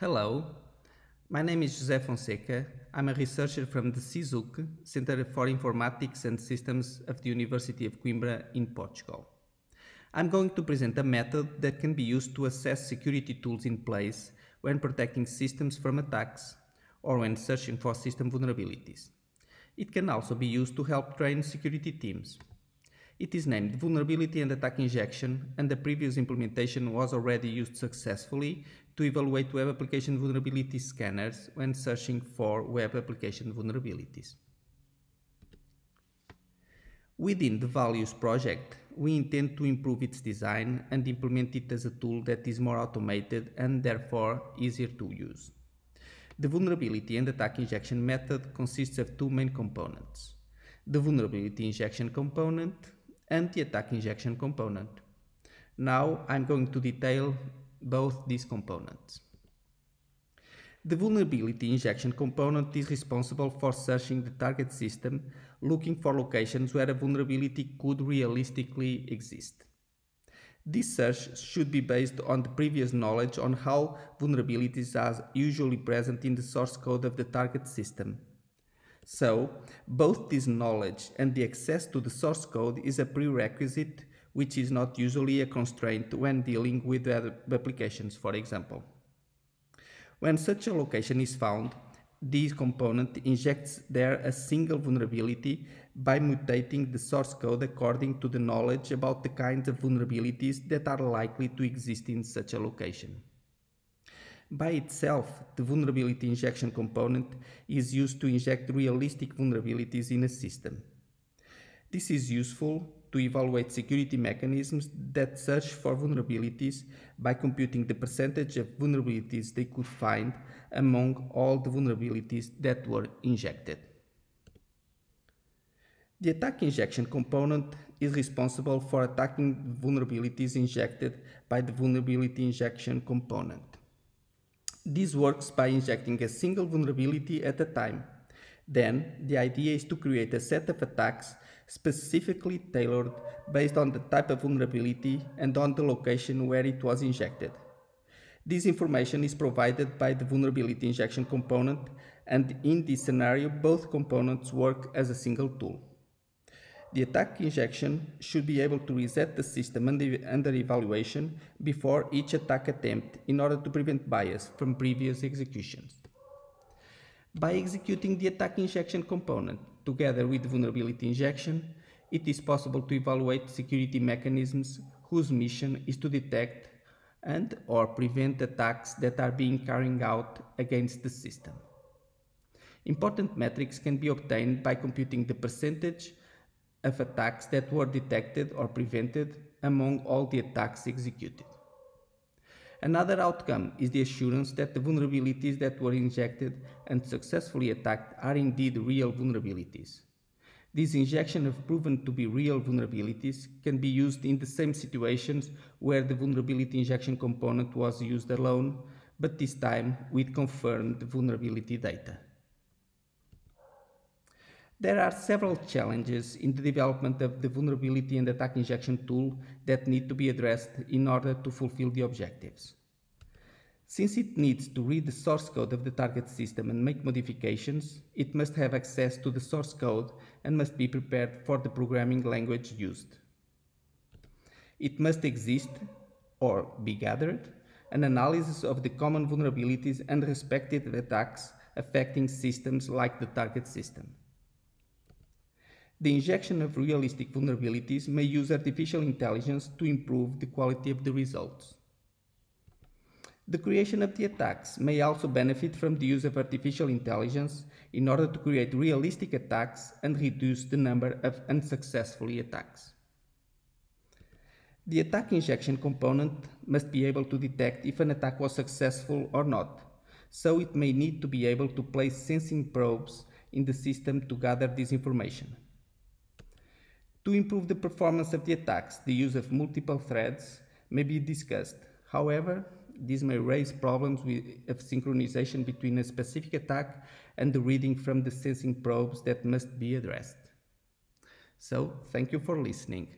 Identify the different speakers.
Speaker 1: Hello, my name is José Fonseca. I'm a researcher from the CISUC, Center for Informatics and Systems of the University of Coimbra in Portugal. I'm going to present a method that can be used to assess security tools in place when protecting systems from attacks or when searching for system vulnerabilities. It can also be used to help train security teams. It is named Vulnerability and Attack Injection, and the previous implementation was already used successfully to evaluate web application vulnerability scanners when searching for web application vulnerabilities. Within the Values project, we intend to improve its design and implement it as a tool that is more automated and therefore easier to use. The vulnerability and attack injection method consists of two main components. The vulnerability injection component anti-attack injection component. Now I'm going to detail both these components. The vulnerability injection component is responsible for searching the target system, looking for locations where a vulnerability could realistically exist. This search should be based on the previous knowledge on how vulnerabilities are usually present in the source code of the target system so, both this knowledge and the access to the source code is a prerequisite which is not usually a constraint when dealing with web applications, for example. When such a location is found, this component injects there a single vulnerability by mutating the source code according to the knowledge about the kinds of vulnerabilities that are likely to exist in such a location. By itself, the vulnerability injection component is used to inject realistic vulnerabilities in a system. This is useful to evaluate security mechanisms that search for vulnerabilities by computing the percentage of vulnerabilities they could find among all the vulnerabilities that were injected. The attack injection component is responsible for attacking vulnerabilities injected by the vulnerability injection component. This works by injecting a single vulnerability at a time. Then, the idea is to create a set of attacks specifically tailored based on the type of vulnerability and on the location where it was injected. This information is provided by the vulnerability injection component and in this scenario both components work as a single tool. The attack injection should be able to reset the system under, evaluation before each attack attempt in order to prevent bias from previous executions. By executing the attack injection component together with vulnerability injection, it is possible to evaluate security mechanisms whose mission is to detect and or prevent attacks that are being carried out against the system. Important metrics can be obtained by computing the percentage of attacks that were detected or prevented among all the attacks executed. Another outcome is the assurance that the vulnerabilities that were injected and successfully attacked are indeed real vulnerabilities. This injection of proven to be real vulnerabilities can be used in the same situations where the vulnerability injection component was used alone, but this time with confirmed vulnerability data. There are several challenges in the development of the vulnerability and attack injection tool that need to be addressed in order to fulfill the objectives. Since it needs to read the source code of the target system and make modifications, it must have access to the source code and must be prepared for the programming language used. It must exist, or be gathered, an analysis of the common vulnerabilities and respective attacks affecting systems like the target system. The injection of realistic vulnerabilities may use artificial intelligence to improve the quality of the results. The creation of the attacks may also benefit from the use of artificial intelligence in order to create realistic attacks and reduce the number of unsuccessful attacks. The attack injection component must be able to detect if an attack was successful or not, so it may need to be able to place sensing probes in the system to gather this information. To improve the performance of the attacks, the use of multiple threads may be discussed. However, this may raise problems with, of synchronization between a specific attack and the reading from the sensing probes that must be addressed. So, thank you for listening.